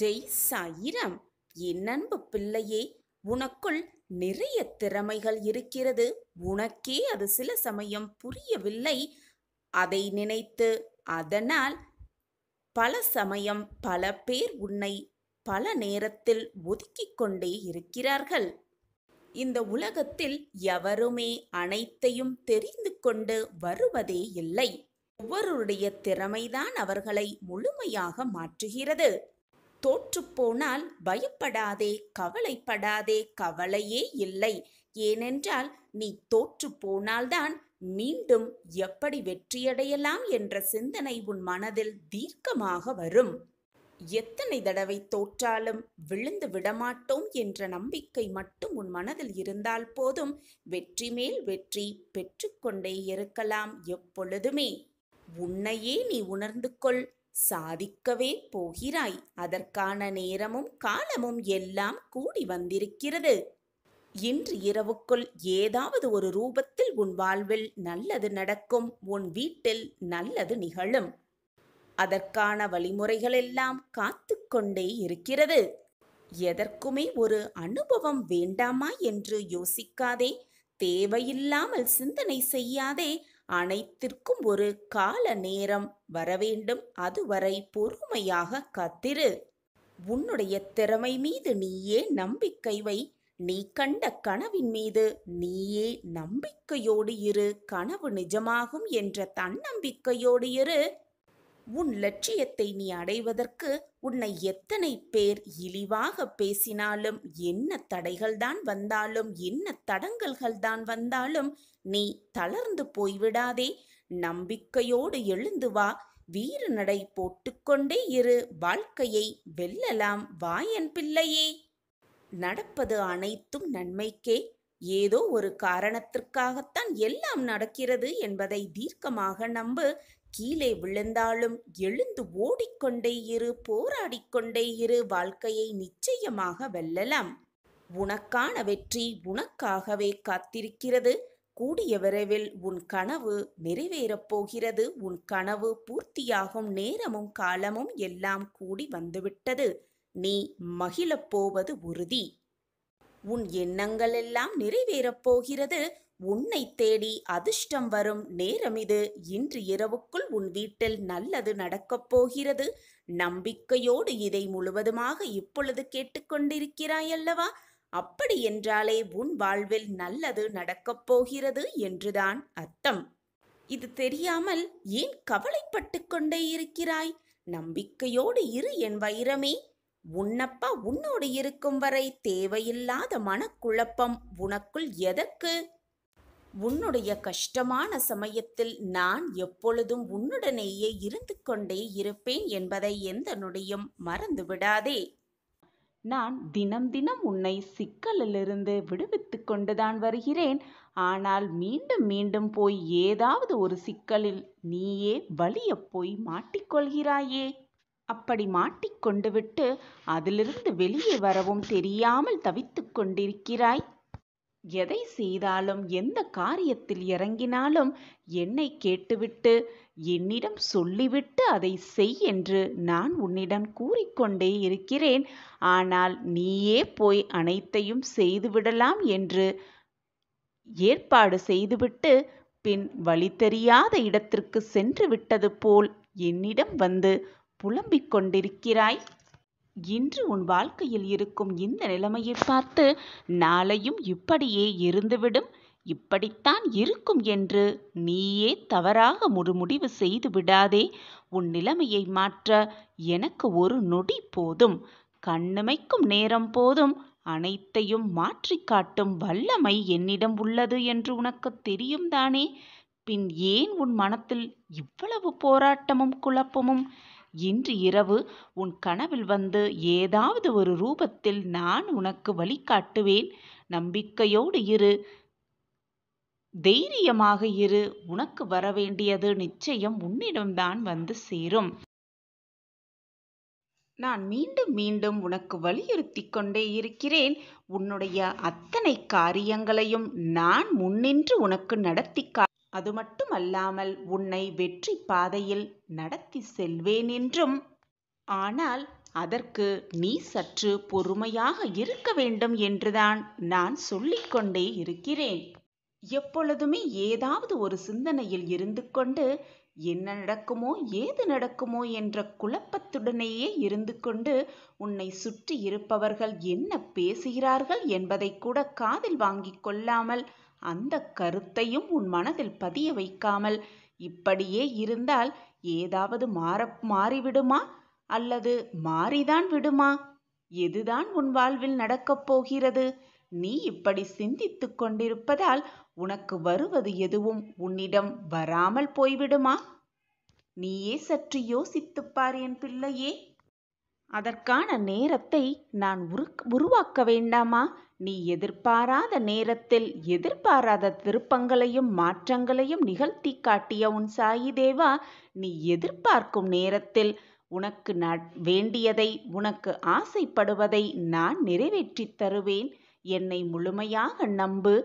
ஜெய் சாயிரம் என் அன்பு பிள்ளையே உனக்குள் நிறைய திறமைகள் இருக்கிறது உனக்கே அது சில சமயம் புரியவில்லை அதை நினைத்து அதனால் பல சமயம் பல பேர் உன்னை பல நேரத்தில் ஒதுக்கிக் கொண்டே இருக்கிறார்கள் இந்த உலகத்தில் எவருமே அனைத்தையும் தெரிந்து கொண்டு வருவதே இல்லை ஒவ்வொருடைய திறமைதான் அவர்களை முழுமையாக மாற்றுகிறது தோற்றுப்போனால் பயப்படாதே கவலைப்படாதே கவலையே இல்லை ஏனென்றால் நீ தோற்று போனால்தான் மீண்டும் எப்படி வெற்றியடையலாம் என்ற சிந்தனை உன் மனதில் தீர்க்கமாக வரும் எத்தனை தடவை தோற்றாலும் விழுந்து விடமாட்டோம் என்ற நம்பிக்கை மட்டும் உன் மனதில் இருந்தால் போதும் வெற்றி மேல் வெற்றி பெற்றுக்கொண்டே இருக்கலாம் எப்பொழுதுமே உன்னையே நீ உணர்ந்து கொள் சாதிக்கவே போகிறாய் அதற்கான நேரமும் காலமும் எல்லாம் கூடி வந்திருக்கிறது இன்று இரவுக்குள் ஏதாவது ஒரு ரூபத்தில் உன் வாழ்வில் நல்லது நடக்கும் உன் வீட்டில் நல்லது நிகழும் அதற்கான வழிமுறைகளெல்லாம் காத்து கொண்டே இருக்கிறது எதற்குமே ஒரு அனுபவம் வேண்டாமா என்று யோசிக்காதே தேவையில்லாமல் சிந்தனை செய்யாதே அனைத்திற்கும் ஒரு கால நேரம் வரவேண்டும் அதுவரை பொறுமையாக கத்திரு உன்னுடைய திறமை மீது நீயே நம்பிக்கை வை நீ கண்ட கனவின் மீது நீயே நம்பிக்கையோடு இரு கனவு நிஜமாகும் என்ற தன்னம்பிக்கையோடு இரு உன் லட்சியத்தை நீ அடைவதற்கு உன்னை எத்தனை பேர் இழிவாக பேசினாலும் என்ன தடைகள்தான் வந்தாலும் என்ன தடங்கல்கள் தான் வந்தாலும் நீ தளர்ந்து போய்விடாதே நம்பிக்கையோடு எழுந்து வா வீர நடை போட்டுக்கொண்டே இரு வாழ்க்கையை வெல்லலாம் வாயன் பிள்ளையே நடப்பது அனைத்தும் நன்மைக்கே ஏதோ ஒரு காரணத்திற்காகத்தான் எல்லாம் நடக்கிறது என்பதை தீர்க்கமாக நம்பு கீழே விழுந்தாலும் எழுந்து ஓடிக்கொண்டே இரு போராடிக்கொண்டே இரு வாழ்க்கையை நிச்சயமாக வெல்லலாம் உனக்கான வெற்றி உனக்காகவே காத்திருக்கிறது கூடிய விரைவில் உன் கனவு நிறைவேறப் போகிறது உன் கனவு பூர்த்தியாகும் நேரமும் காலமும் எல்லாம் கூடி வந்துவிட்டது நீ மகிழப் போவது உறுதி உன் எண்ணங்கள் எல்லாம் நிறைவேறப் போகிறது உன்னை தேடி அதிர்ஷ்டம் வரும் நேரம் இது இன்று இரவுக்குள் உன் வீட்டில் நல்லது நடக்கப் போகிறது நம்பிக்கையோடு இதை முழுவதுமாக இப்பொழுது கேட்டுக்கொண்டிருக்கிறாய் அல்லவா அப்படி என்றாலே உன் வாழ்வில் நல்லது நடக்கப் போகிறது என்றுதான் அர்த்தம் இது தெரியாமல் ஏன் கவலைப்பட்டு கொண்டே இருக்கிறாய் நம்பிக்கையோடு இரு என் வைரமே உன்னப்பா உன்னோடு இருக்கும் வரை தேவையில்லாத மனக்குழப்பம் உனக்குள் எதற்கு உன்னுடைய கஷ்டமான சமயத்தில் நான் எப்பொழுதும் உன்னுடனேயே இருந்து கொண்டே இருப்பேன் என்பதை எந்த நொடியும் மறந்துவிடாதே நான் தினம் தினம் உன்னை சிக்கலிலிருந்து விடுவித்து கொண்டுதான் வருகிறேன் ஆனால் மீண்டும் மீண்டும் போய் ஏதாவது ஒரு சிக்கலில் நீயே வலிய போய் மாட்டிக்கொள்கிறாயே அப்படி மாட்டிக்கொண்டு விட்டு அதிலிருந்து வெளியே வரவும் தெரியாமல் தவித்து கொண்டிருக்கிறாய் எதை செய்தாலும் எந்த காரியத்தில் இறங்கினாலும் என்னை கேட்டுவிட்டு என்னிடம் சொல்லிவிட்டு அதை செய் என்று நான் உன்னிடம் கூறிக்கொண்டே இருக்கிறேன் ஆனால் நீயே போய் அனைத்தையும் செய்துவிடலாம் என்று ஏற்பாடு செய்துவிட்டு பின் வழி தெரியாத இடத்திற்கு சென்று விட்டது போல் என்னிடம் வந்து புலம்பிக் கொண்டிருக்கிறாய் இன்று உன் வாழ்க்கையில் இருக்கும் இந்த நிலைமையை பார்த்து நாளையும் இப்படியே இருந்துவிடும் இப்படித்தான் இருக்கும் என்று நீயே தவறாக ஒரு முடிவு செய்து விடாதே உன் நிலைமையை மாற்ற எனக்கு ஒரு நொடி போதும் கண்ணுமைக்கும் நேரம் போதும் அனைத்தையும் மாற்றி காட்டும் வல்லமை என்னிடம் உள்ளது என்று உனக்கு தெரியும் தானே பின் ஏன் உன் மனத்தில் இவ்வளவு போராட்டமும் குழப்பமும் இன்று இரவு உன் கனவில் வந்து ஏதாவது ஒரு ரூபத்தில் நான் உனக்கு வழிகாட்டுவேன் நம்பிக்கையோடு இரு தைரியமாக இரு உனக்கு வரவேண்டியது நிச்சயம் உன்னிடம்தான் வந்து சேரும் நான் மீண்டும் மீண்டும் உனக்கு வலியுறுத்தி கொண்டே இருக்கிறேன் உன்னுடைய அத்தனை காரியங்களையும் நான் முன்னின்று உனக்கு நடத்தி அது மட்டுமல்லாமல் உன்னை வெற்றி பாதையில் நடத்தி செல்வேன் என்றும் ஆனால் அதற்கு நீ சற்று பொறுமையாக இருக்க வேண்டும் என்றுதான் நான் சொல்லிக்கொண்டே இருக்கிறேன் எப்பொழுதுமே ஏதாவது ஒரு சிந்தனையில் இருந்து கொண்டு என்ன நடக்குமோ ஏது நடக்குமோ என்ற குழப்பத்துடனேயே இருந்து கொண்டு உன்னை சுற்றி இருப்பவர்கள் என்ன பேசுகிறார்கள் என்பதை கூட காதில் வாங்கிக் கொள்ளாமல் அந்த கருத்தையும் உன் மனதில் பதிய வைக்காமல் இப்படியே இருந்தால் ஏதாவது மாற மாறிவிடுமா அல்லது மாறிதான் விடுமா எதுதான் உன் வாழ்வில் நடக்கப் போகிறது நீ இப்படி சிந்தித்துக் கொண்டிருப்பதால் உனக்கு வருவது எதுவும் உன்னிடம் வராமல் போய்விடுமா நீயே சற்று யோசித்துப் என் பிள்ளையே அதற்கான நேரத்தை நான் உருக் உருவாக்க வேண்டாமா நீ எதிர்பாராத நேரத்தில் எதிர்பாராத திருப்பங்களையும் மாற்றங்களையும் நிகழ்த்தி காட்டிய உன் சாயி தேவா நீ எதிர்பார்க்கும் நேரத்தில் உனக்கு வேண்டியதை உனக்கு ஆசைப்படுவதை நான் நிறைவேற்றித் தருவேன் என்னை முழுமையாக நம்பு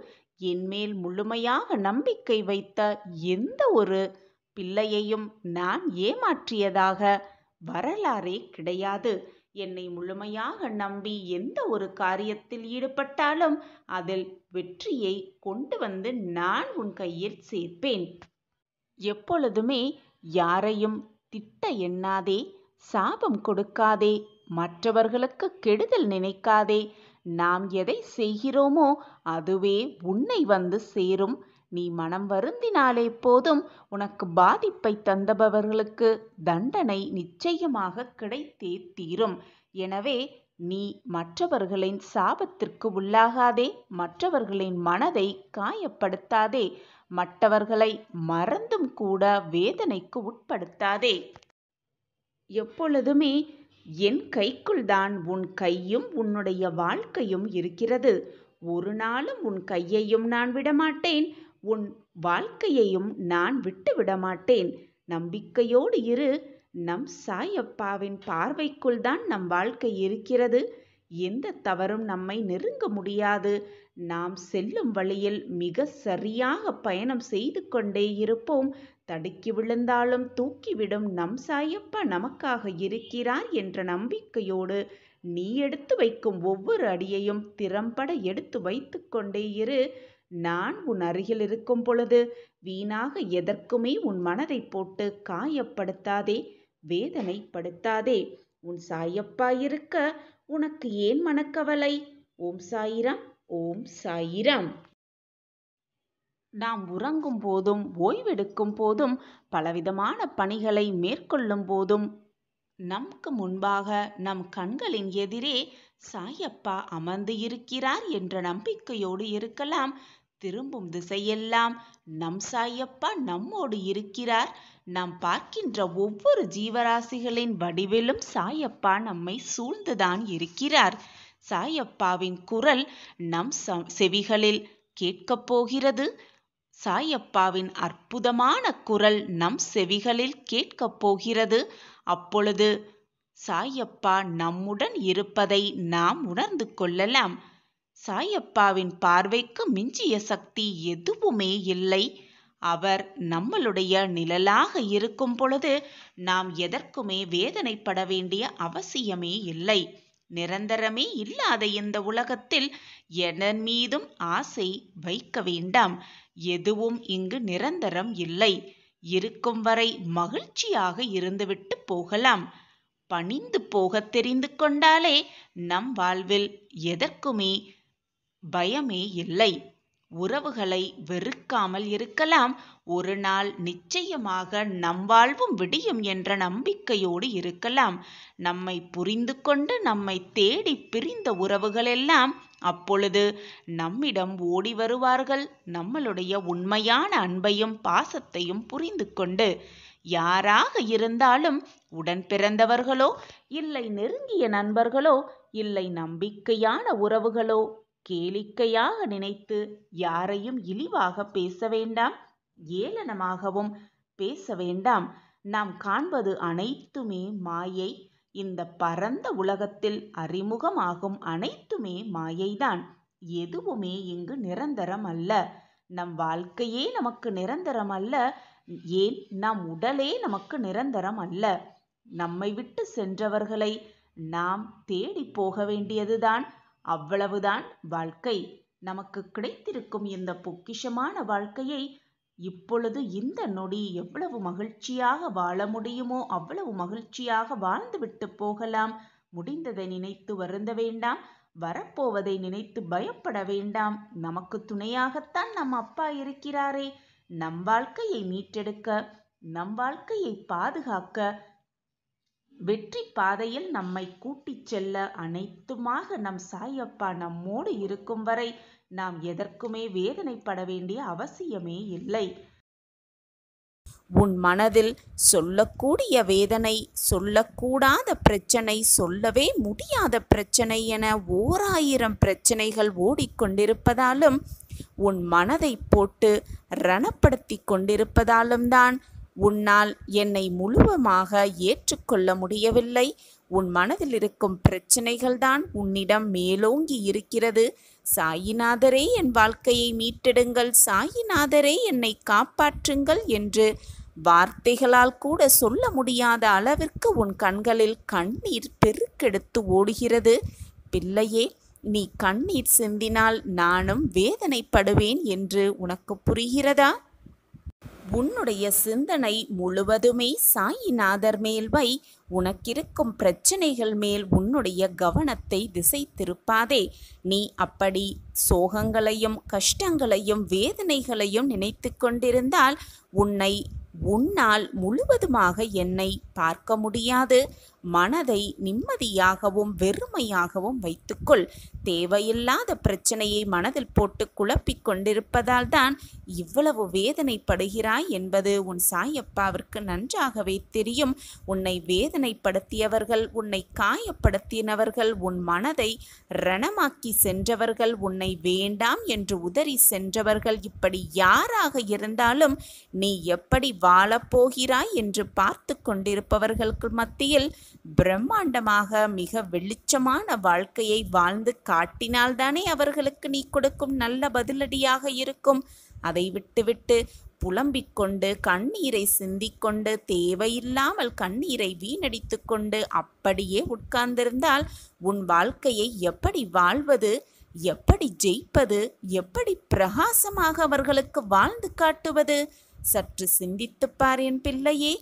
என்மேல் முழுமையாக நம்பிக்கை வைத்த எந்த ஒரு பிள்ளையையும் நான் ஏமாற்றியதாக வரலாறே கிடையாது என்னை முழுமையாக நம்பி எந்த ஒரு காரியத்தில் ஈடுபட்டாலும் அதில் வெற்றியை கொண்டு வந்து நான் உன் கையில் சேர்ப்பேன் எப்பொழுதுமே யாரையும் திட்ட எண்ணாதே சாபம் கொடுக்காதே மற்றவர்களுக்கு கெடுதல் நினைக்காதே நாம் எதை செய்கிறோமோ அதுவே உன்னை வந்து சேரும் நீ மனம் வருந்தினாலே போதும் உனக்கு பாதிப்பை தந்தபவர்களுக்கு தண்டனை நிச்சயமாக கிடைத்தே தீரும் எனவே நீ மற்றவர்களின் சாபத்திற்கு உள்ளாகாதே மற்றவர்களின் மனதை காயப்படுத்தாதே மற்றவர்களை மறந்தும் கூட வேதனைக்கு உட்படுத்தாதே எப்பொழுதுமே என் கைக்குள் தான் உன் கையும் உன்னுடைய வாழ்க்கையும் இருக்கிறது ஒரு நாளும் உன் கையையும் நான் விடமாட்டேன் உன் வாழ்க்கையையும் நான் விட்டுவிட மாட்டேன் நம்பிக்கையோடு இரு நம் சாயப்பாவின் பார்வைக்குள் தான் நம் வாழ்க்கை இருக்கிறது எந்த தவறும் நம்மை நெருங்க முடியாது நாம் செல்லும் வழியில் மிக சரியாக பயணம் செய்து கொண்டே இருப்போம் தடுக்கி விழுந்தாலும் தூக்கிவிடும் நம் சாயப்பா நமக்காக இருக்கிறார் என்ற நம்பிக்கையோடு நீ எடுத்து வைக்கும் ஒவ்வொரு அடியையும் திறம்பட எடுத்து வைத்து கொண்டே இரு நான் உன் அருகில் இருக்கும் பொழுது வீணாக எதற்குமே உன் மனதை போட்டு காயப்படுத்தாதே வேதனைப்படுத்தாதே உன் சாயப்பா இருக்க உனக்கு ஏன் மனக்கவலை ஓம் சாயிரம் ஓம் சாயிரம் நாம் உறங்கும் போதும் ஓய்வெடுக்கும் போதும் பலவிதமான பணிகளை மேற்கொள்ளும் போதும் நமக்கு முன்பாக நம் கண்களின் எதிரே சாயப்பா அமர்ந்து இருக்கிறார் என்ற நம்பிக்கையோடு இருக்கலாம் திரும்பும் திசையெல்லாம் நம் சாயப்பா நம்மோடு இருக்கிறார் நாம் பார்க்கின்ற ஒவ்வொரு ஜீவராசிகளின் வடிவிலும் சாயப்பா நம்மை சூழ்ந்துதான் இருக்கிறார் சாயப்பாவின் குரல் நம் செவிகளில் கேட்கப் போகிறது சாயப்பாவின் அற்புதமான குரல் நம் செவிகளில் கேட்கப் போகிறது அப்பொழுது சாயப்பா நம்முடன் இருப்பதை நாம் உணர்ந்து கொள்ளலாம் சாயப்பாவின் பார்வைக்கு மிஞ்சிய சக்தி எதுவுமே இல்லை அவர் நம்மளுடைய நிழலாக இருக்கும் பொழுது நாம் எதற்குமே வேதனைப்பட வேண்டிய அவசியமே இல்லை நிரந்தரமே இல்லாத இந்த உலகத்தில் எதன் மீதும் ஆசை வைக்க வேண்டாம் எதுவும் இங்கு நிரந்தரம் இல்லை இருக்கும் வரை மகிழ்ச்சியாக இருந்துவிட்டு போகலாம் பணிந்து போக தெரிந்து கொண்டாலே நம் வாழ்வில் எதற்குமே பயமே இல்லை உறவுகளை வெறுக்காமல் இருக்கலாம் ஒரு நாள் நிச்சயமாக நம் வாழ்வும் விடியும் என்ற நம்பிக்கையோடு இருக்கலாம் நம்மை புரிந்து கொண்டு நம்மை தேடி பிரிந்த உறவுகளெல்லாம் அப்பொழுது நம்மிடம் ஓடி வருவார்கள் நம்மளுடைய உண்மையான அன்பையும் பாசத்தையும் புரிந்து கொண்டு யாராக இருந்தாலும் உடன் பிறந்தவர்களோ இல்லை நெருங்கிய நண்பர்களோ இல்லை நம்பிக்கையான உறவுகளோ கேளிக்கையாக நினைத்து யாரையும் இழிவாக பேச வேண்டாம் ஏளனமாகவும் பேச வேண்டாம் நாம் காண்பது அனைத்துமே மாயை இந்த பரந்த உலகத்தில் அறிமுகமாகும் அனைத்துமே மாயைதான் எதுவுமே இங்கு நிரந்தரம் அல்ல நம் வாழ்க்கையே நமக்கு நிரந்தரம் அல்ல ஏன் நம் உடலே நமக்கு நிரந்தரம் அல்ல நம்மை விட்டு சென்றவர்களை நாம் தேடி போக வேண்டியதுதான் அவ்வளவுதான் வாழ்க்கை நமக்கு கிடைத்திருக்கும் இந்த பொக்கிஷமான வாழ்க்கையை இப்பொழுது இந்த நொடி எவ்வளவு மகிழ்ச்சியாக வாழ முடியுமோ அவ்வளவு மகிழ்ச்சியாக வாழ்ந்துவிட்டு போகலாம் முடிந்ததை நினைத்து வருந்த வேண்டாம் வரப்போவதை நினைத்து பயப்பட வேண்டாம் நமக்கு துணையாகத்தான் நம் அப்பா இருக்கிறாரே நம் வாழ்க்கையை மீட்டெடுக்க நம் வாழ்க்கையை பாதுகாக்க வெற்றி பாதையில் நம்மை கூட்டிச் செல்ல அனைத்துமாக நம் சாயப்பா நம்மோடு இருக்கும் வரை நாம் எதற்குமே வேதனைப்பட வேண்டிய அவசியமே இல்லை உன் மனதில் சொல்லக்கூடிய வேதனை சொல்லக்கூடாத பிரச்சனை சொல்லவே முடியாத பிரச்சனை என ஓராயிரம் பிரச்சனைகள் ஓடிக்கொண்டிருப்பதாலும் உன் மனதை போட்டு ரணப்படுத்தி கொண்டிருப்பதாலும் தான் உன்னால் என்னை முழுவமாக ஏற்றுக்கொள்ள முடியவில்லை உன் மனதில் இருக்கும் பிரச்சனைகள்தான் உன்னிடம் மேலோங்கி இருக்கிறது சாயிநாதரே என் வாழ்க்கையை மீட்டெடுங்கள் சாயிநாதரே என்னை காப்பாற்றுங்கள் என்று வார்த்தைகளால் கூட சொல்ல முடியாத அளவிற்கு உன் கண்களில் கண்ணீர் பெருக்கெடுத்து ஓடுகிறது பிள்ளையே நீ கண்ணீர் சிந்தினால் நானும் வேதனைப்படுவேன் என்று உனக்கு புரிகிறதா உன்னுடைய சிந்தனை முழுவதுமே சாயிநாதர் மேல் வை உனக்கிருக்கும் பிரச்சனைகள் மேல் உன்னுடைய கவனத்தை திசை திருப்பாதே நீ அப்படி சோகங்களையும் கஷ்டங்களையும் வேதனைகளையும் நினைத்து கொண்டிருந்தால் உன்னை உன்னால் முழுவதுமாக என்னை பார்க்க முடியாது மனதை நிம்மதியாகவும் வெறுமையாகவும் வைத்துக்கொள் தேவையில்லாத பிரச்சனையை மனதில் போட்டு குழப்பிக் கொண்டிருப்பதால் தான் இவ்வளவு வேதனைப்படுகிறாய் என்பது உன் சாயப்பாவிற்கு நன்றாகவே தெரியும் உன்னை வேதனைப்படுத்தியவர்கள் உன்னை காயப்படுத்தினவர்கள் உன் மனதை ரணமாக்கி சென்றவர்கள் உன்னை வேண்டாம் என்று உதறி சென்றவர்கள் இப்படி யாராக இருந்தாலும் நீ எப்படி வாழப்போகிறாய் என்று பார்த்து கொண்டிருப்பவர்களுக்கு மத்தியில் பிரம்மாண்டமாக மிக வெளிச்சமான வாழ்க்கையை வாழ்ந்து காட்டினால்தானே அவர்களுக்கு நீ கொடுக்கும் நல்ல பதிலடியாக இருக்கும் அதை விட்டுவிட்டு புலம்பிக் கொண்டு கண்ணீரை சிந்திக்கொண்டு தேவையில்லாமல் கண்ணீரை வீணடித்து கொண்டு அப்படியே உட்கார்ந்திருந்தால் உன் வாழ்க்கையை எப்படி வாழ்வது எப்படி ஜெயிப்பது எப்படி பிரகாசமாக அவர்களுக்கு வாழ்ந்து காட்டுவது சற்று சிந்தித்துப்பார் என் பிள்ளையே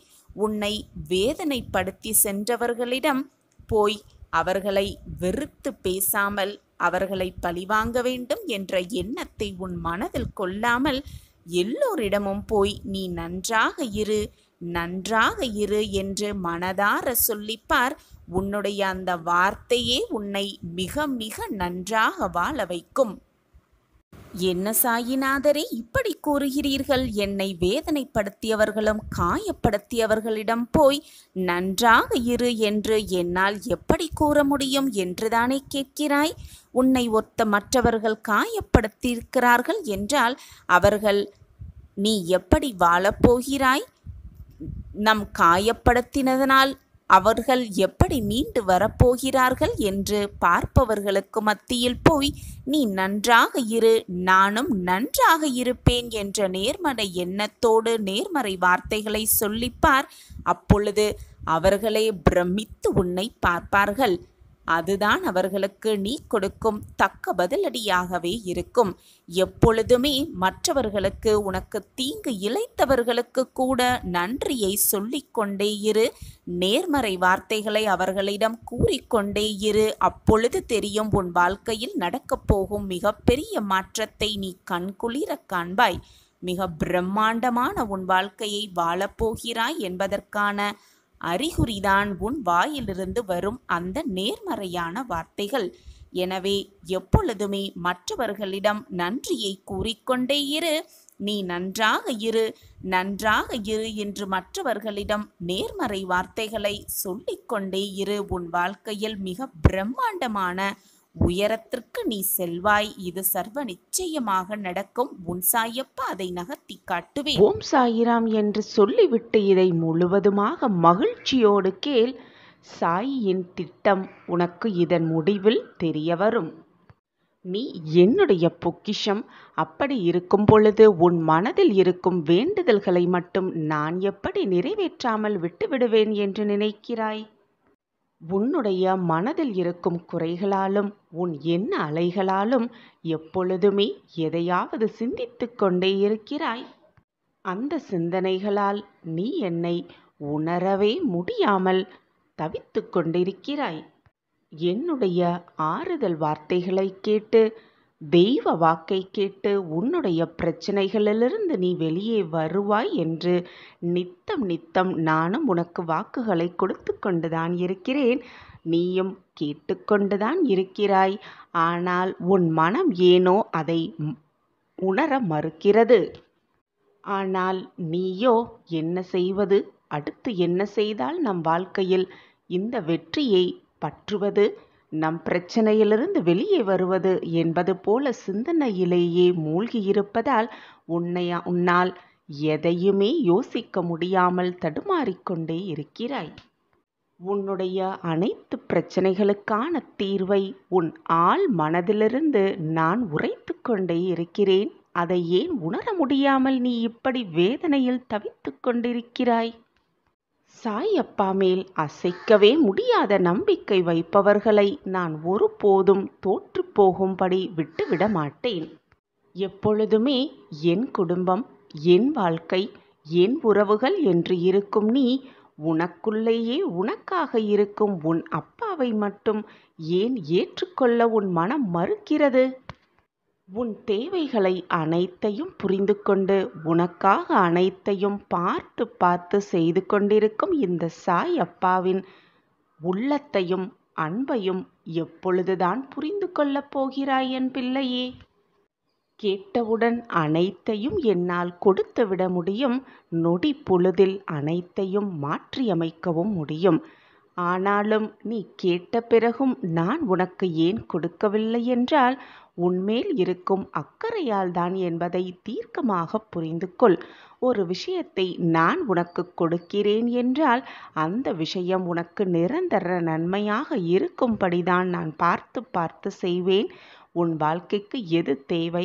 உன்னை வேதனைப்படுத்தி சென்றவர்களிடம் போய் அவர்களை வெறுத்து பேசாமல் அவர்களை பழிவாங்க வேண்டும் என்ற எண்ணத்தை உன் மனதில் கொள்ளாமல் எல்லோரிடமும் போய் நீ நன்றாக இரு நன்றாக இரு என்று மனதார சொல்லிப்பார் உன்னுடைய அந்த வார்த்தையே உன்னை மிக மிக நன்றாக வாழ வைக்கும் என்ன சாயிநாதரே இப்படி கூறுகிறீர்கள் என்னை வேதனைப்படுத்தியவர்களும் காயப்படுத்தியவர்களிடம் போய் நன்றாக இரு என்று என்னால் எப்படி கூற முடியும் என்றுதானே கேட்கிறாய் உன்னை ஒத்த மற்றவர்கள் காயப்படுத்தியிருக்கிறார்கள் என்றால் அவர்கள் நீ எப்படி வாழப்போகிறாய் நம் காயப்படுத்தினதனால் அவர்கள் எப்படி மீண்டு வரப்போகிறார்கள் என்று பார்ப்பவர்களுக்கு மத்தியில் போய் நீ நன்றாக இரு நானும் நன்றாக இருப்பேன் என்ற நேர்மறை எண்ணத்தோடு நேர்மறை வார்த்தைகளை சொல்லிப்பார் அப்பொழுது அவர்களே பிரமித்து உன்னை பார்ப்பார்கள் அதுதான் அவர்களுக்கு நீ கொடுக்கும் தக்க பதிலடியாகவே இருக்கும் எப்பொழுதுமே மற்றவர்களுக்கு உனக்கு தீங்கு இழைத்தவர்களுக்கு கூட நன்றியை சொல்லிக்கொண்டே இரு நேர்மறை வார்த்தைகளை அவர்களிடம் கூறிக்கொண்டே இரு அப்பொழுது தெரியும் உன் வாழ்க்கையில் நடக்கப் போகும் மிகப்பெரிய மாற்றத்தை நீ கண்குளிர காண்பாய் மிக பிரம்மாண்டமான உன் வாழ்க்கையை வாழப்போகிறாய் என்பதற்கான அறிகுறிதான் உன் வாயிலிருந்து வரும் அந்த நேர்மறையான வார்த்தைகள் எனவே எப்பொழுதுமே மற்றவர்களிடம் நன்றியை கூறிக்கொண்டே இரு நீ நன்றாக இரு நன்றாக இரு என்று மற்றவர்களிடம் நேர்மறை வார்த்தைகளை சொல்லிக்கொண்டே இரு உன் வாழ்க்கையில் மிக பிரம்மாண்டமான உயரத்திற்கு நீ செல்வாய் இது சர்வ நிச்சயமாக நடக்கும் உன் சாயப்பா அதை நகர்த்தி காட்டுவேன் ஓம் சாயிராம் என்று சொல்லிவிட்டு இதை முழுவதுமாக மகிழ்ச்சியோடு கேள் சாயின் திட்டம் உனக்கு இதன் முடிவில் தெரிய வரும் நீ என்னுடைய பொக்கிஷம் அப்படி இருக்கும் பொழுது உன் மனதில் இருக்கும் வேண்டுதல்களை மட்டும் நான் எப்படி நிறைவேற்றாமல் விட்டுவிடுவேன் என்று நினைக்கிறாய் உன்னுடைய மனதில் இருக்கும் குறைகளாலும் உன் என்ன அலைகளாலும் எப்பொழுதுமே எதையாவது சிந்தித்து கொண்டே இருக்கிறாய் அந்த சிந்தனைகளால் நீ என்னை உணரவே முடியாமல் தவித்து கொண்டிருக்கிறாய் என்னுடைய ஆறுதல் வார்த்தைகளை கேட்டு தெய்வ வாக்கை கேட்டு உன்னுடைய பிரச்சனைகளிலிருந்து நீ வெளியே வருவாய் என்று நித்தம் நித்தம் நானும் உனக்கு வாக்குகளை கொடுத்து கொண்டுதான் இருக்கிறேன் நீயும் கேட்டுக்கொண்டுதான் இருக்கிறாய் ஆனால் உன் மனம் ஏனோ அதை உணர மறுக்கிறது ஆனால் நீயோ என்ன செய்வது அடுத்து என்ன செய்தால் நம் வாழ்க்கையில் இந்த வெற்றியை பற்றுவது நம் பிரச்சனையிலிருந்து வெளியே வருவது என்பது போல சிந்தனையிலேயே மூழ்கியிருப்பதால் உன்னையா உன்னால் எதையுமே யோசிக்க முடியாமல் தடுமாறிக்கொண்டே இருக்கிறாய் உன்னுடைய அனைத்து பிரச்சனைகளுக்கான தீர்வை உன் ஆள் மனதிலிருந்து நான் உரைத்து கொண்டே இருக்கிறேன் அதை ஏன் உணர முடியாமல் நீ இப்படி வேதனையில் தவித்து கொண்டிருக்கிறாய் சாய் அப்பா மேல் அசைக்கவே முடியாத நம்பிக்கை வைப்பவர்களை நான் ஒருபோதும் தோற்று போகும்படி விட்டுவிட மாட்டேன் எப்பொழுதுமே என் குடும்பம் என் வாழ்க்கை என் உறவுகள் என்று இருக்கும் நீ உனக்குள்ளேயே உனக்காக இருக்கும் உன் அப்பாவை மட்டும் ஏன் ஏற்றுக்கொள்ள உன் மனம் மறுக்கிறது உன் தேவைகளை அனைத்தையும் புரிந்து கொண்டு உனக்காக அனைத்தையும் பார்த்து பார்த்து செய்து கொண்டிருக்கும் இந்த சாய் அப்பாவின் உள்ளத்தையும் அன்பையும் எப்பொழுதுதான் புரிந்து கொள்ளப் போகிறாய் என் பிள்ளையே கேட்டவுடன் அனைத்தையும் என்னால் கொடுத்துவிட முடியும் நொடி பொழுதில் அனைத்தையும் மாற்றியமைக்கவும் முடியும் ஆனாலும் நீ கேட்ட பிறகும் நான் உனக்கு ஏன் கொடுக்கவில்லை என்றால் உன்மேல் இருக்கும் அக்கறையால்தான் என்பதை தீர்க்கமாக புரிந்து கொள் ஒரு விஷயத்தை நான் உனக்கு கொடுக்கிறேன் என்றால் அந்த விஷயம் உனக்கு நிரந்தர நன்மையாக இருக்கும்படிதான் நான் பார்த்து பார்த்து செய்வேன் உன் வாழ்க்கைக்கு எது தேவை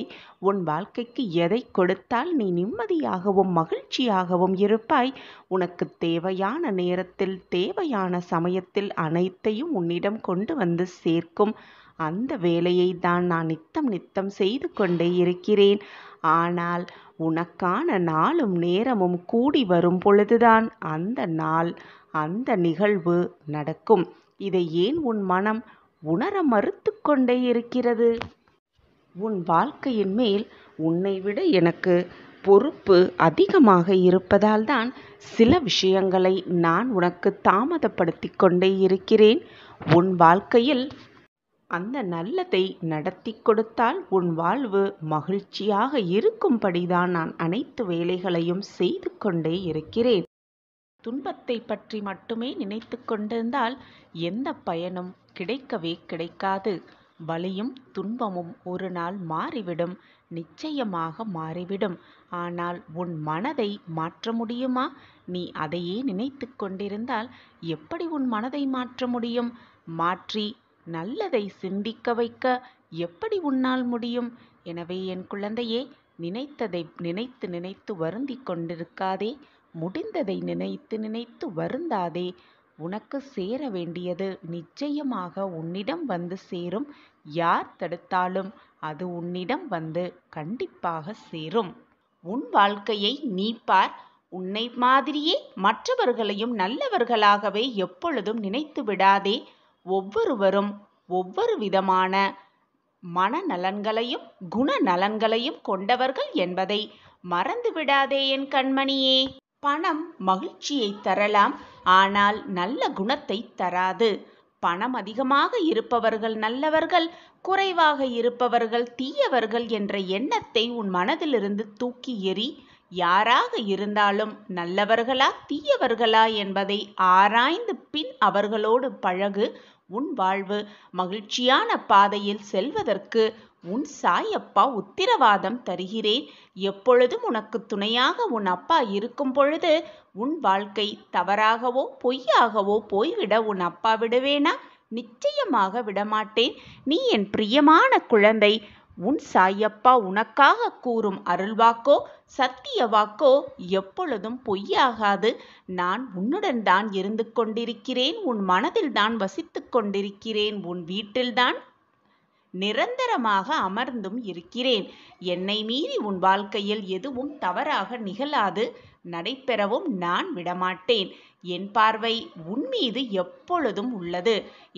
உன் வாழ்க்கைக்கு எதை கொடுத்தால் நீ நிம்மதியாகவும் மகிழ்ச்சியாகவும் இருப்பாய் உனக்கு தேவையான நேரத்தில் தேவையான சமயத்தில் அனைத்தையும் உன்னிடம் கொண்டு வந்து சேர்க்கும் அந்த வேலையை தான் நான் நித்தம் நித்தம் செய்து கொண்டே இருக்கிறேன் ஆனால் உனக்கான நாளும் நேரமும் கூடி வரும் பொழுதுதான் அந்த நாள் அந்த நிகழ்வு நடக்கும் இதை ஏன் உன் மனம் உணர மறுத்து கொண்டே இருக்கிறது உன் வாழ்க்கையின் மேல் உன்னை விட எனக்கு பொறுப்பு அதிகமாக இருப்பதால் தான் சில விஷயங்களை நான் உனக்கு தாமதப்படுத்தி கொண்டே இருக்கிறேன் உன் வாழ்க்கையில் அந்த நல்லதை நடத்தி கொடுத்தால் உன் வாழ்வு மகிழ்ச்சியாக இருக்கும்படிதான் நான் அனைத்து வேலைகளையும் செய்து கொண்டே இருக்கிறேன் துன்பத்தை பற்றி மட்டுமே நினைத்து கொண்டிருந்தால் எந்த பயனும் கிடைக்கவே கிடைக்காது வலியும் துன்பமும் ஒரு நாள் மாறிவிடும் நிச்சயமாக மாறிவிடும் ஆனால் உன் மனதை மாற்ற முடியுமா நீ அதையே நினைத்து கொண்டிருந்தால் எப்படி உன் மனதை மாற்ற முடியும் மாற்றி நல்லதை சிந்திக்க வைக்க எப்படி உன்னால் முடியும் எனவே என் குழந்தையே நினைத்ததை நினைத்து நினைத்து வருந்தி கொண்டிருக்காதே முடிந்ததை நினைத்து நினைத்து வருந்தாதே உனக்கு சேர வேண்டியது நிச்சயமாக உன்னிடம் வந்து சேரும் யார் தடுத்தாலும் அது உன்னிடம் வந்து கண்டிப்பாக சேரும் உன் வாழ்க்கையை நீ பார் உன்னை மாதிரியே மற்றவர்களையும் நல்லவர்களாகவே எப்பொழுதும் நினைத்து விடாதே ஒவ்வொருவரும் ஒவ்வொரு விதமான மனநலன்களையும் குணநலன்களையும் கொண்டவர்கள் என்பதை மறந்துவிடாதே என் கண்மணியே பணம் மகிழ்ச்சியை தரலாம் ஆனால் நல்ல குணத்தை தராது பணம் அதிகமாக இருப்பவர்கள் நல்லவர்கள் குறைவாக இருப்பவர்கள் தீயவர்கள் என்ற எண்ணத்தை உன் மனதிலிருந்து தூக்கி எறி யாராக இருந்தாலும் நல்லவர்களா தீயவர்களா என்பதை ஆராய்ந்து பின் அவர்களோடு பழகு உன் வாழ்வு மகிழ்ச்சியான பாதையில் செல்வதற்கு உன் சாயப்பா உத்திரவாதம் தருகிறேன் எப்பொழுதும் உனக்கு துணையாக உன் அப்பா இருக்கும் பொழுது உன் வாழ்க்கை தவறாகவோ பொய்யாகவோ போய்விட உன் அப்பா விடுவேனா நிச்சயமாக விடமாட்டேன் நீ என் பிரியமான குழந்தை உன் சாயப்பா உனக்காக கூறும் அருள்வாக்கோ சத்திய வாக்கோ எப்பொழுதும் பொய்யாகாது நான் உன்னுடன் தான் இருந்து கொண்டிருக்கிறேன் உன் மனதில் தான் வசித்து கொண்டிருக்கிறேன் உன் வீட்டில்தான் நிரந்தரமாக அமர்ந்தும் இருக்கிறேன் என்னை மீறி உன் வாழ்க்கையில் எதுவும் தவறாக நிகழாது நடைபெறவும் நான் விடமாட்டேன் என் பார்வை உன் மீது எப்பொழுதும் உள்ளது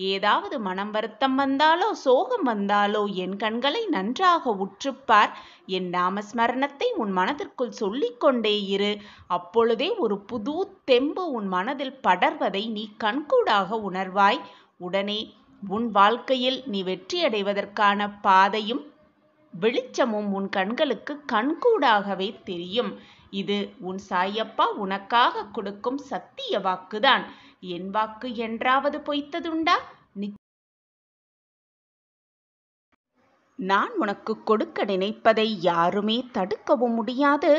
ஏதாவது மனம் வருத்தம் வந்தாலோ சோகம் வந்தாலோ என் கண்களை நன்றாக உற்றுப்பார் என் நாமஸ்மரணத்தை உன் மனதிற்குள் சொல்லிக்கொண்டே இரு அப்பொழுதே ஒரு புது தெம்பு உன் மனதில் படர்வதை நீ கண்கூடாக உணர்வாய் உடனே உன் வாழ்க்கையில் நீ வெற்றியடைவதற்கான பாதையும் வெளிச்சமும் உன் கண்களுக்கு கண்கூடாகவே தெரியும் இது உன் சாயப்பா உனக்காக கொடுக்கும் சத்திய வாக்குதான் என் வாக்கு என்றாவது பொய்த்ததுண்டா நான் உனக்கு கொடுக்க நினைப்பதை யாருமே தடுக்கவும் முடியாது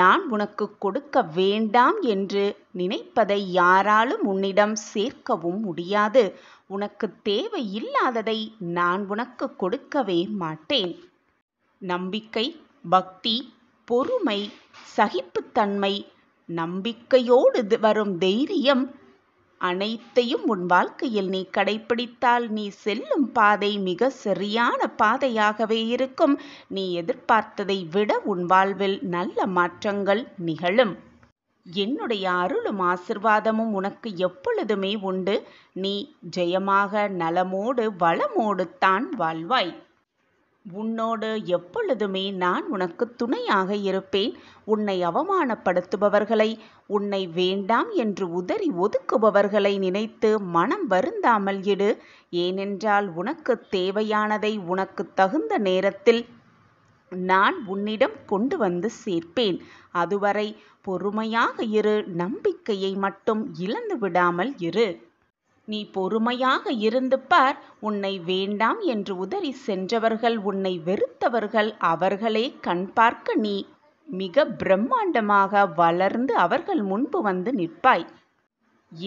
நான் உனக்கு கொடுக்க வேண்டாம் என்று நினைப்பதை யாராலும் உன்னிடம் சேர்க்கவும் முடியாது உனக்கு தேவை இல்லாததை நான் உனக்கு கொடுக்கவே மாட்டேன் நம்பிக்கை பக்தி பொறுமை சகிப்புத்தன்மை நம்பிக்கையோடு வரும் தைரியம் அனைத்தையும் உன் வாழ்க்கையில் நீ கடைபிடித்தால் நீ செல்லும் பாதை மிக சரியான பாதையாகவே இருக்கும் நீ எதிர்பார்த்ததை விட உன் வாழ்வில் நல்ல மாற்றங்கள் நிகழும் என்னுடைய அருளும் ஆசிர்வாதமும் உனக்கு எப்பொழுதுமே உண்டு நீ ஜெயமாக நலமோடு வளமோடு தான் வாழ்வாய் உன்னோடு எப்பொழுதுமே நான் உனக்கு துணையாக இருப்பேன் உன்னை அவமானப்படுத்துபவர்களை உன்னை வேண்டாம் என்று உதறி ஒதுக்குபவர்களை நினைத்து மனம் வருந்தாமல் இடு ஏனென்றால் உனக்கு தேவையானதை உனக்கு தகுந்த நேரத்தில் நான் உன்னிடம் கொண்டு வந்து சேர்ப்பேன் அதுவரை பொறுமையாக இரு நம்பிக்கையை மட்டும் இழந்து விடாமல் இரு நீ பொறுமையாக இருந்து பார் உன்னை வேண்டாம் என்று உதறி சென்றவர்கள் உன்னை வெறுத்தவர்கள் அவர்களே கண் பார்க்க நீ மிக பிரம்மாண்டமாக வளர்ந்து அவர்கள் முன்பு வந்து நிற்பாய்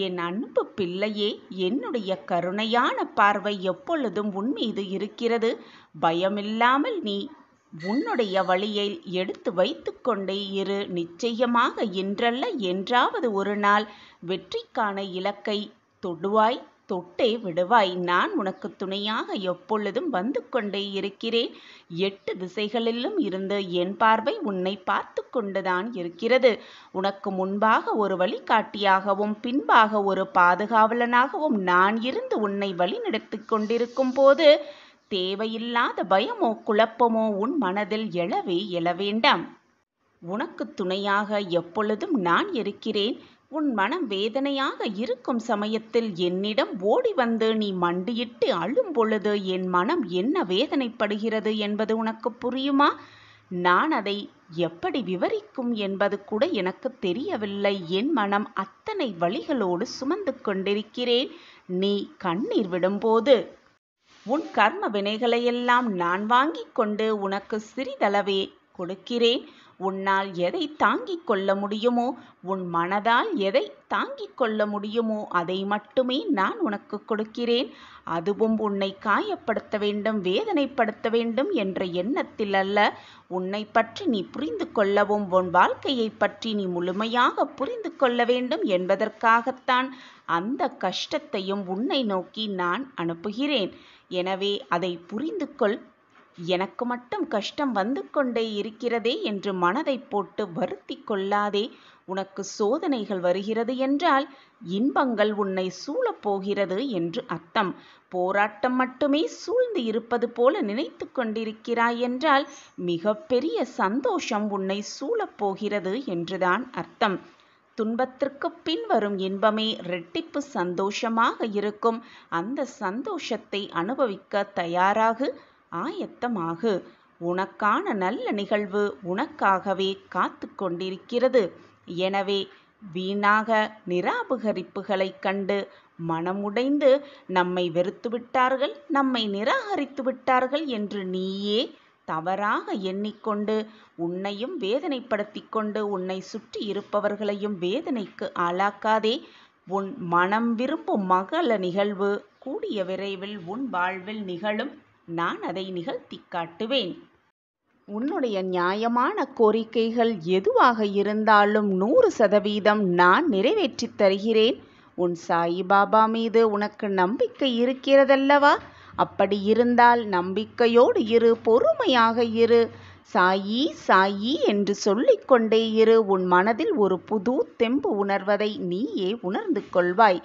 என் அன்பு பிள்ளையே என்னுடைய கருணையான பார்வை எப்பொழுதும் உன் மீது இருக்கிறது பயமில்லாமல் நீ உன்னுடைய வழியை எடுத்து வைத்துக்கொண்டே இரு நிச்சயமாக இன்றல்ல என்றாவது ஒரு நாள் வெற்றிக்கான இலக்கை தொடுவாய் தொட்டே விடுவாய் நான் உனக்கு துணையாக எப்பொழுதும் வந்து கொண்டே இருக்கிறேன் எட்டு திசைகளிலும் இருந்து என் பார்வை உன்னை பார்த்து கொண்டுதான் இருக்கிறது உனக்கு முன்பாக ஒரு வழிகாட்டியாகவும் பின்பாக ஒரு பாதுகாவலனாகவும் நான் இருந்து உன்னை வழிநடத்தி கொண்டிருக்கும் போது தேவையில்லாத பயமோ குழப்பமோ உன் மனதில் எழவே எழ வேண்டாம் உனக்கு துணையாக எப்பொழுதும் நான் இருக்கிறேன் உன் மனம் வேதனையாக இருக்கும் சமயத்தில் என்னிடம் ஓடி வந்து நீ மண்டியிட்டு அழும் பொழுது என் மனம் என்ன வேதனைப்படுகிறது என்பது உனக்கு புரியுமா நான் அதை எப்படி விவரிக்கும் என்பது கூட எனக்கு தெரியவில்லை என் மனம் அத்தனை வழிகளோடு சுமந்து கொண்டிருக்கிறேன் நீ கண்ணீர் விடும்போது உன் கர்ம வினைகளையெல்லாம் நான் வாங்கிக் கொண்டு உனக்கு சிறிதளவே கொடுக்கிறேன் உன்னால் எதை தாங்கிக் கொள்ள முடியுமோ உன் மனதால் எதை தாங்கிக் கொள்ள முடியுமோ அதை மட்டுமே நான் உனக்கு கொடுக்கிறேன் அதுவும் உன்னை காயப்படுத்த வேண்டும் வேதனைப்படுத்த வேண்டும் என்ற எண்ணத்தில் அல்ல உன்னை பற்றி நீ புரிந்து கொள்ளவும் உன் வாழ்க்கையை பற்றி நீ முழுமையாக புரிந்து கொள்ள வேண்டும் என்பதற்காகத்தான் அந்த கஷ்டத்தையும் உன்னை நோக்கி நான் அனுப்புகிறேன் எனவே அதை புரிந்து கொள் எனக்கு மட்டும் கஷ்டம் வந்து கொண்டே இருக்கிறதே என்று மனதை போட்டு வருத்தி கொள்ளாதே உனக்கு சோதனைகள் வருகிறது என்றால் இன்பங்கள் உன்னை சூழப்போகிறது என்று அர்த்தம் போராட்டம் மட்டுமே சூழ்ந்து இருப்பது போல நினைத்து கொண்டிருக்கிறாய் என்றால் மிகப்பெரிய சந்தோஷம் உன்னை சூழப்போகிறது என்றுதான் அர்த்தம் துன்பத்திற்கு பின்வரும் இன்பமே ரெட்டிப்பு சந்தோஷமாக இருக்கும் அந்த சந்தோஷத்தை அனுபவிக்க தயாராகு ஆயத்தமாகு உனக்கான நல்ல நிகழ்வு உனக்காகவே காத்து கொண்டிருக்கிறது எனவே வீணாக நிராபகரிப்புகளைக் கண்டு மனமுடைந்து நம்மை வெறுத்து விட்டார்கள் நம்மை நிராகரித்து விட்டார்கள் என்று நீயே தவறாக எண்ணிக்கொண்டு உன்னையும் வேதனைப்படுத்தி கொண்டு உன்னை சுற்றி இருப்பவர்களையும் வேதனைக்கு ஆளாக்காதே உன் மனம் விரும்பும் மகள நிகழ்வு கூடிய விரைவில் உன் வாழ்வில் நிகழும் நான் அதை நிகழ்த்தி காட்டுவேன் உன்னுடைய நியாயமான கோரிக்கைகள் எதுவாக இருந்தாலும் நூறு சதவீதம் நான் நிறைவேற்றித் தருகிறேன் உன் சாயிபாபா மீது உனக்கு நம்பிக்கை இருக்கிறதல்லவா அப்படி இருந்தால் நம்பிக்கையோடு இரு பொறுமையாக இரு சாயி சாயி என்று சொல்லிக்கொண்டே இரு உன் மனதில் ஒரு புது தெம்பு உணர்வதை நீயே உணர்ந்து கொள்வாய்